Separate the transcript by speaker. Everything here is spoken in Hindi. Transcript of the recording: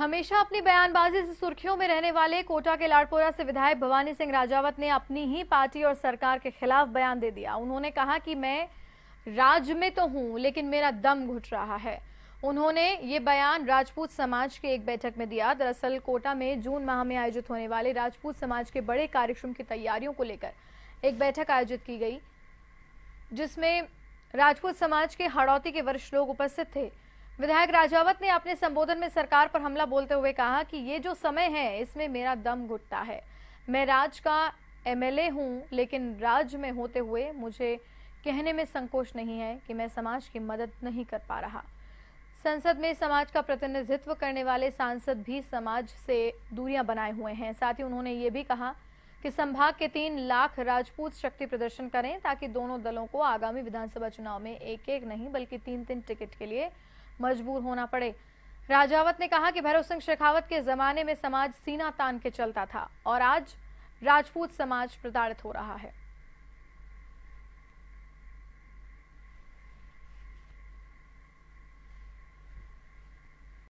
Speaker 1: हमेशा अपनी बयानबाजी से सुर्खियों में रहने वाले कोटा के लाड़पोरा से विधायक भवानी सिंह राजावत ने अपनी ही पार्टी और सरकार के खिलाफ बयान दे दिया उन्होंने कहा कि मैं राज में तो हूं लेकिन मेरा दम घुट रहा है उन्होंने ये बयान राजपूत समाज के एक बैठक में दिया दरअसल कोटा में जून माह में आयोजित होने वाले राजपूत समाज के बड़े कार्यक्रम की तैयारियों को लेकर एक बैठक आयोजित की गई जिसमें राजपूत समाज के हड़ौती के वरिष्ठ लोग उपस्थित थे विधायक राजावत ने अपने संबोधन में सरकार पर हमला बोलते हुए कहा कि ये जो समय है इसमें मेरा दम घुटता है मैं राज का एमएलए हूं लेकिन राज में होते हुए मुझे कहने में संकोच नहीं है कि मैं समाज की मदद नहीं कर पा रहा संसद में समाज का प्रतिनिधित्व करने वाले सांसद भी समाज से दूरियां बनाए हुए हैं साथ ही उन्होंने ये भी कहा कि संभाग के तीन लाख राजपूत शक्ति प्रदर्शन करें ताकि दोनों दलों को आगामी विधानसभा चुनाव में एक एक नहीं बल्कि तीन तीन टिकट के लिए मजबूर होना पड़े राजावत ने कहा कि भैरव सिंह शेखावत के जमाने में समाज सीना तान के चलता था और आज राजपूत समाज प्रताड़ित हो रहा है